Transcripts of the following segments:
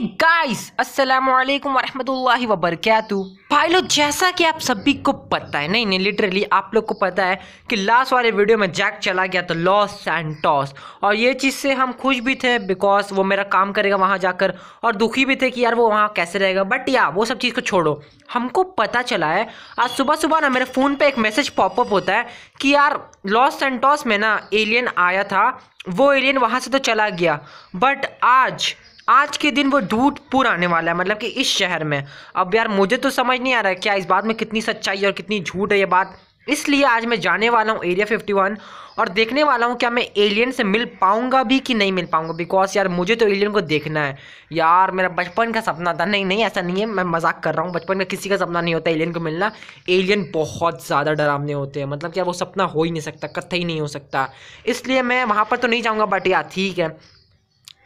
guys अस्सलाम वालेकुम वरहमतुल्लाहि वबरकاتہ भाई लोग जैसा कि आप सभी को पता है नहीं नहीं लिटरली आप लोग को पता है कि लास्ट वाले वीडियो में जैक चला गया था लॉस सैंटॉस और ये चीज़ से हम खुश भी थे बिकॉज वो मेरा काम करेगा वहाँ जाकर और दुखी भी थे कि यार वो वहाँ कैसे रहेगा बट या वो सब चीज़ को छोड़ो हमको पता चला है आज सुबह सुबह ना मेरे फ़ोन पर एक मैसेज पॉपअप होता है कि यार लॉस टॉस में ना एलियन आया था वो एलियन वहाँ से तो चला गया बट आज आज के दिन वो पूरा आने वाला है मतलब कि इस शहर में अब यार मुझे तो समझ नहीं आ रहा है क्या इस बात में कितनी सच्चाई और कितनी झूठ है ये बात इसलिए आज मैं जाने वाला हूँ एरिया फिफ्टी वन और देखने वाला हूँ क्या मैं एलियन से मिल पाऊँगा भी कि नहीं मिल पाऊँगा बिकॉज यार मुझे तो एलियन को देखना है यार मेरा बचपन का सपना था नहीं नहीं ऐसा नहीं है मैं मजाक कर रहा हूँ बचपन में किसी का सपना नहीं होता एलियन को मिलना एलियन बहुत ज़्यादा डरावने होते हैं मतलब यार वो सपना हो ही नहीं सकता कथा ही नहीं हो सकता इसलिए मैं वहाँ पर तो नहीं जाऊँगा बट यार ठीक है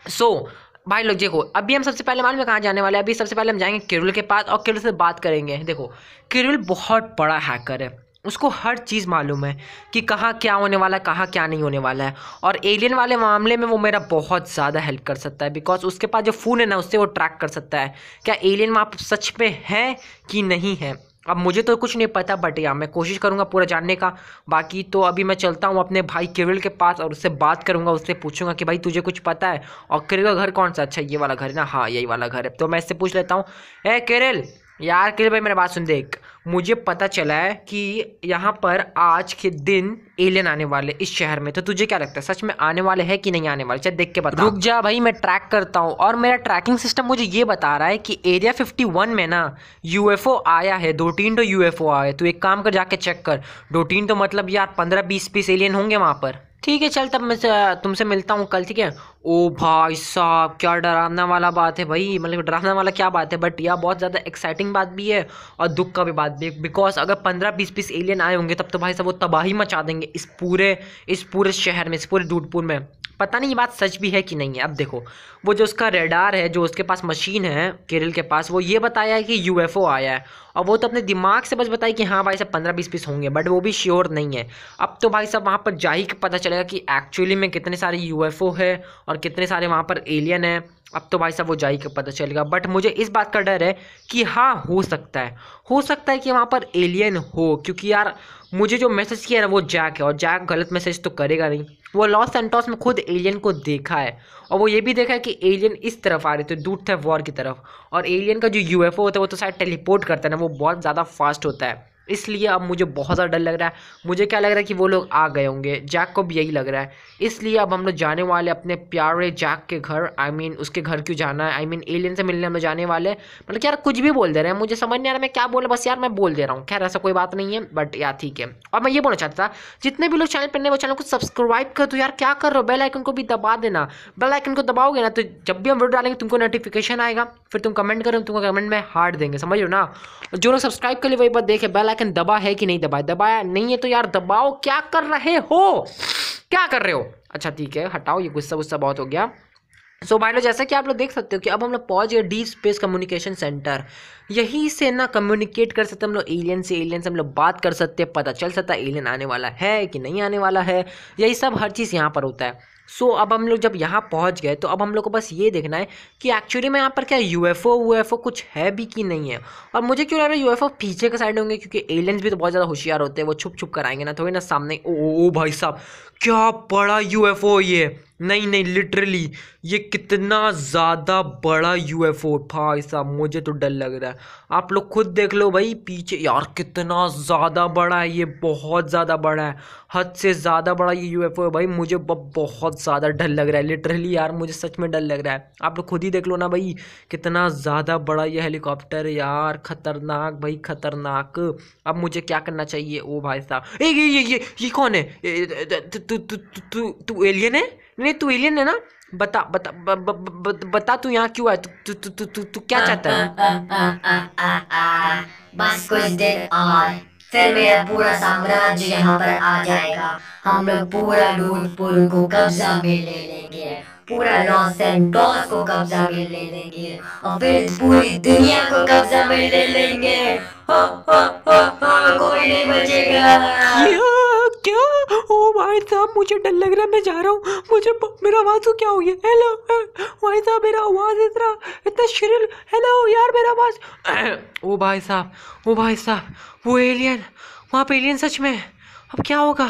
सो so, भाई लोग देखो अभी हम सबसे पहले मालूम है कहाँ जाने वाले हैं अभी सबसे पहले हम जाएंगे किरुल के पास और किरुल से बात करेंगे देखो किरुल बहुत बड़ा हैकर है उसको हर चीज़ मालूम है कि कहाँ क्या होने वाला है कहाँ क्या नहीं होने वाला है और एलियन वाले मामले में वो मेरा बहुत ज़्यादा हेल्प कर सकता है बिकॉज उसके पास जो फ़ोन है ना उससे वो ट्रैक कर सकता है क्या एलियन वहाँ सच में है कि नहीं है अब मुझे तो कुछ नहीं पता बट यार मैं कोशिश करूँगा पूरा जानने का बाकी तो अभी मैं चलता हूँ अपने भाई केरल के पास और उससे बात करूँगा उससे पूछूंगा कि भाई तुझे कुछ पता है और केरल का घर कौन सा अच्छा ये वाला घर है ना हाँ यही वाला घर है तो मैं इससे पूछ लेता हूँ ए केरल यार केरल भाई मेरी बात सुन देख मुझे पता चला है कि यहाँ पर आज के दिन एलियन आने वाले इस शहर में तो तुझे क्या लगता है सच में आने वाले हैं कि नहीं आने वाले चल देख के बता रुक जा भाई मैं ट्रैक करता हूँ और मेरा ट्रैकिंग सिस्टम मुझे ये बता रहा है कि एरिया 51 में ना यूएफओ आया है दो तीन तो यूएफओ आए तो एक काम कर जाके चेक कर दो तीन तो मतलब यार पंद्रह बीस बीस एलियन होंगे वहाँ पर ठीक है चल तब मैं तुमसे मिलता हूँ कल ठीक है ओ भाई साहब क्या डराना वाला बात है भाई मतलब डराने वाला क्या बात है बट यह बहुत ज़्यादा एक्साइटिंग बात भी है और दुख का भी बात भी बिकॉज अगर पंद्रह बीस बीस एलियन आए होंगे तब तो भाई साहब वो तबाही मचा देंगे इस पूरे इस पूरे शहर में इस पूरे दूधपुर में पता नहीं ये बात सच भी है कि नहीं है अब देखो वो जो उसका रेडार है जो उसके पास मशीन है केरल के पास वो ये बताया है कि यूएफओ आया है और वो तो अपने दिमाग से बस बताया कि हाँ भाई साहब पंद्रह बीस पीस होंगे बट वो भी श्योर नहीं है अब तो भाई साहब वहाँ पर जा ही पता चलेगा कि एक्चुअली में कितने सारे ओ है और कितने सारे वहाँ पर एलियन है अब तो भाई साहब वो जा ही पता चलेगा बट मुझे इस बात का डर है कि हाँ हो सकता है हो सकता है कि वहाँ पर एलियन हो क्योंकि यार मुझे जो मैसेज किया ना वो जैक है और जैक गलत मैसेज तो करेगा नहीं वो लॉस एंटोस में खुद एलियन को देखा है और वो ये भी देखा है कि एलियन इस तरफ आ रहे थे दूर थे वॉर की तरफ और एलियन का जो यूएफओ होता है वो तो शायद टेलीपोर्ट करता है ना वो बहुत ज़्यादा फास्ट होता है इसलिए अब मुझे बहुत ज़्यादा डर लग रहा है मुझे क्या लग रहा है कि वो लोग आ गए होंगे जैक को भी यही लग रहा है इसलिए अब हम लोग जाने वाले अपने प्यारे जैक के घर आई I मीन mean, उसके घर क्यों जाना है I I mean mean, alien से मिलने में जाने वाले मतलब यार कुछ भी बोल दे रहे हैं मुझे समझ नहीं आ रहा मैं क्या बोला बस यार मैं बोल दे रहा हूँ खैर ऐसा कोई बात नहीं है बट यार ठीक है और मैं ये बोलना चाहता था जितने भी लोग चैनल पर नए वो चैनल को सब्सक्राइब कर दो यार क्या कर रहे हो बेलाइकन को भी दबा देना बेल आइकन को दबाओगे ना तो जब भी हम वीडियो डालेंगे तुमको नोटिफिकेशन आएगा फिर तुम कमेंट करो तुमको कमेंट में हार्ट देंगे समझ लो ना जो लोग सब्सक्राइब कर लिए वही बात देखे बेल आइकन दबा है कि नहीं दबा दबाया नहीं है तो यार दबाओ क्या कर रहे हो क्या कर रहे हो अच्छा ठीक है हटाओ ये गुस्सा गुस्सा बहुत हो गया सो so, लोग जैसा कि आप लोग देख सकते हो कि अब हम लोग पहुंच गए डीप स्पेस कम्युनिकेशन सेंटर यहीं से ना कम्युनिकेट कर सकते हम लोग एलियन से एलियन से हम लोग बात कर सकते हैं पता चल सकता है एलियन आने वाला है कि नहीं आने वाला है यही सब हर चीज़ यहाँ पर होता है सो so, अब हम लोग जब यहाँ पहुँच गए तो अब हम लोग को बस ये देखना है कि एक्चुअली में यहाँ पर क्या यू एफ ओ कुछ है भी कि नहीं है और मुझे क्यों लग रहा है यू एफ ओ पीछे के साइड होंगे क्योंकि एलियंस भी तो बहुत ज़्यादा होशियार होते हैं वो छुप छुप कर आएंगे ना थोड़ी ना सामने ओ ओ भाई साहब क्या बड़ा यू एफ ओ ये नहीं नहीं लिटरली ये कितना ज़्यादा बड़ा यू एफ ओ भाई साहब मुझे तो डर लग रहा है आप लोग खुद देख लो भाई पीछे यार कितना ज़्यादा बड़ा है ये बहुत ज़्यादा बड़ा है हद से ज़्यादा बड़ा ये यू एफ ओ है भाई मुझे बहुत ज़्यादा डर लग रहा है लिटरली यार मुझे सच में डर लग रहा है आप लोग खुद ही देख लो ना भाई कितना ज़्यादा बड़ा ये हेलीकॉप्टर यार खतरनाक भाई खतरनाक अब मुझे क्या करना चाहिए ओ भाई साहब ये ये ये ये कौन है तू तू एलियन है नहीं तू एलियन है ना बता बता ब, ब, ब, बता तू यहाँ क्यों आया तू तू तू तू क्या चाहता है बस कुछ देर और फिर मेरा पूरा साम्राज्य यहाँ पर आ जाएगा हम लोग पूरा लूटपुर को कब्जा में ले लेंगे पूरा लॉस एंडोस को कब्जा में ले लेंगे और फिर पूरी दुनिया को कब्जा में ले लेंगे हो हो हो हो कोई नहीं बचेगा क्या ओ भाई साहब मुझे डर लग रहा है मैं जा रहा हूँ मुझे मेरा आवाज़ तो क्या हो गया हेलो भाई साहब मेरा आवाज़ इतना इतना शरीर हेलो यार मेरा आवाज़ ओ भाई साहब ओ भाई साहब वो एलियन वहाँ पे एलियन सच में अब क्या होगा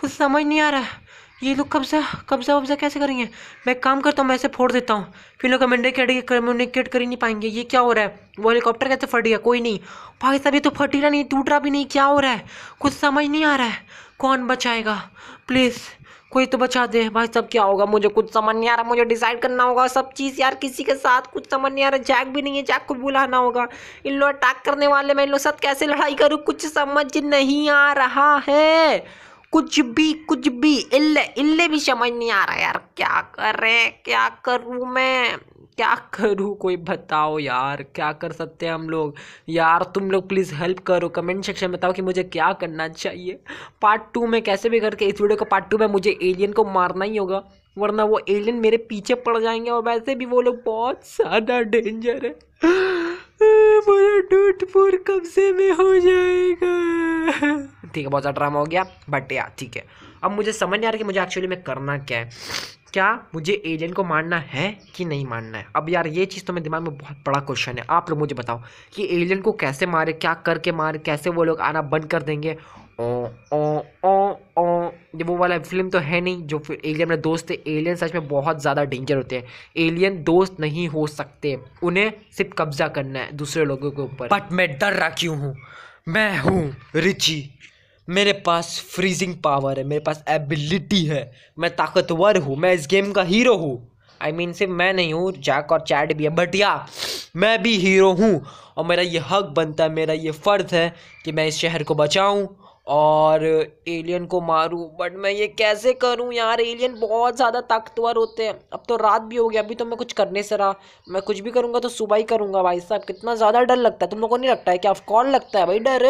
कुछ समझ नहीं आ रहा है ये लोग कब्जा कब्जा वब्जा कैसे करेंगे मैं काम करता हूँ मैं ऐसे फोड़ देता हूँ फिर लोग कैडे कम्युनिकेट कर ही नहीं पाएंगे ये क्या हो रहा है वो हेलीकॉप्टर कैसे फट गया कोई नहीं भाई साहब ये तो फट रहा नहीं टूट रहा भी नहीं क्या हो रहा है कुछ समझ नहीं आ रहा है कौन बचाएगा प्लीज़ कोई तो बचा दे भाई सब क्या होगा मुझे कुछ समझ नहीं आ रहा मुझे डिसाइड करना होगा सब चीज़ यार किसी के साथ कुछ समझ नहीं आ रहा जैक भी नहीं है जैक को बुलाना होगा इन लोग अटैक करने वाले मैं इन लोग साथ कैसे लड़ाई करूँ कुछ समझ नहीं आ रहा है कुछ भी कुछ भी इल्ले इल्ले भी समझ नहीं आ रहा यार क्या करें क्या करूँ मैं क्या करूँ कोई बताओ यार क्या कर सकते हैं हम लोग यार तुम लोग प्लीज़ हेल्प करो कमेंट सेक्शन में बताओ कि मुझे क्या करना चाहिए पार्ट टू में कैसे भी करके इस वीडियो का पार्ट टू में मुझे एलियन को मारना ही होगा वरना वो एलियन मेरे पीछे पड़ जाएंगे और वैसे भी वो लोग बहुत ज़्यादा डेंजर है हमारा टूटपुर कब्जे में हो जाएगा ठीक है बहुत सा ड्रामा हो गया बट या ठीक है अब मुझे समझ नहीं आ रहा कि मुझे एक्चुअली में करना क्या है क्या मुझे एलियन को मारना है कि नहीं मारना है अब यार ये चीज़ तो मेरे दिमाग में बहुत बड़ा क्वेश्चन है आप लोग मुझे बताओ कि एलियन को कैसे मारे क्या करके मारे कैसे वो लोग आना बंद कर देंगे ओ ओ ओ ओ ये वो वाला फिल्म तो है नहीं जो एलियन मेरे दोस्त थे एलियन सच में बहुत ज़्यादा डेंजर होते हैं एलियन दोस्त नहीं हो सकते उन्हें सिर्फ कब्जा करना है दूसरे लोगों के ऊपर बट मैं डर रहा क्यों हूँ मैं हूँ रिची मेरे पास फ्रीजिंग पावर है मेरे पास एबिलिटी है मैं ताकतवर हूँ मैं इस गेम का हीरो हूँ आई मीन सिर्फ मैं नहीं हूँ जैक और चैट भी है बट या मैं भी हीरो हूँ और मेरा ये हक बनता है मेरा ये फ़र्ज़ है कि मैं इस शहर को बचाऊँ और एलियन को मारूँ बट मैं ये कैसे करूँ यार एलियन बहुत ज़्यादा ताकतवर होते हैं अब तो रात भी हो गया अभी तो मैं कुछ करने से रहा मैं कुछ भी करूँगा तो सुबह ही करूँगा भाई साहब कितना ज़्यादा डर लगता है तुम लोगों को नहीं लगता है क्या कौन लगता है भाई डर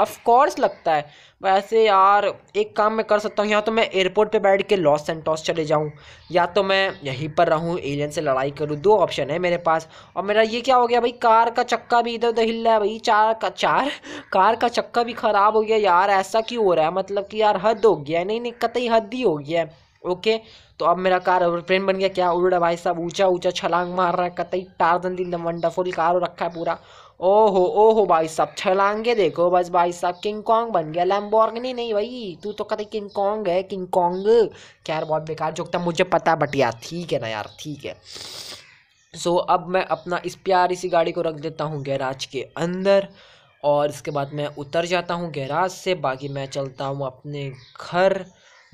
ऑफकोर्स लगता है वैसे यार एक काम मैं कर सकता हूँ या तो मैं एयरपोर्ट पे बैठ के लॉस सेंटोस चले जाऊँ या तो मैं यहीं पर रहूँ एलियन से लड़ाई करूँ दो ऑप्शन है मेरे पास और मेरा ये क्या हो गया भाई कार का चक्का भी इधर उधर हिल रहा है भाई चार का चार कार का चक्का भी ख़राब हो गया यार ऐसा क्यों हो रहा है मतलब कि यार हद हो गया नहीं नहीं कतई हद ही हो गया है ओके तो अब मेरा कार एरोप्लेन बन गया क्या उड़ रहा भाई साहब ऊंचा ऊँचा छलांग मार रहा है कतई टार दिन वंडरफुल कार रखा है पूरा ओहो ओहो भाई साहब छलांगे देखो बस भाई साहब किंग कॉन्ग बन गया लैम्बोर्गनी नहीं भाई तू तो कहते किंग कॉन्ग है किंग कॉन्ग क्या यार बहुत बेकार जोक था मुझे पता बट यार ठीक है ना यार ठीक है सो so, अब मैं अपना इस प्यारी सी गाड़ी को रख देता हूँ गैराज के अंदर और इसके बाद मैं उतर जाता हूँ गैराज से बाकी मैं चलता हूँ अपने घर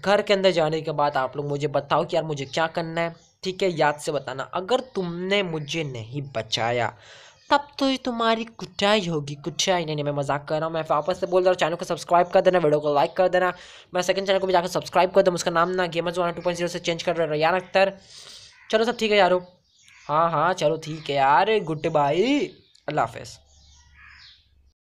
घर के अंदर जाने के बाद आप लोग मुझे बताओ कि यार मुझे क्या करना है ठीक है याद से बताना अगर तुमने मुझे नहीं बचाया तब तो तुम्हारी कुटाई होगी कुटाई नहीं नहीं मैं मजाक कर रहा हूँ मैं वापस से बोल रहा हूँ चैनल को सब्सक्राइब कर देना वीडियो को लाइक कर देना मैं सेकंड चैनल को भी जाकर सब्सक्राइब कर दूँ उसका नाम ना gamers one two point zero से चेंज कर रहा यार अख्तर चलो सब ठीक है यारो हाँ हाँ चलो ठीक है यार गुड बाई अल्लाह हाफिज़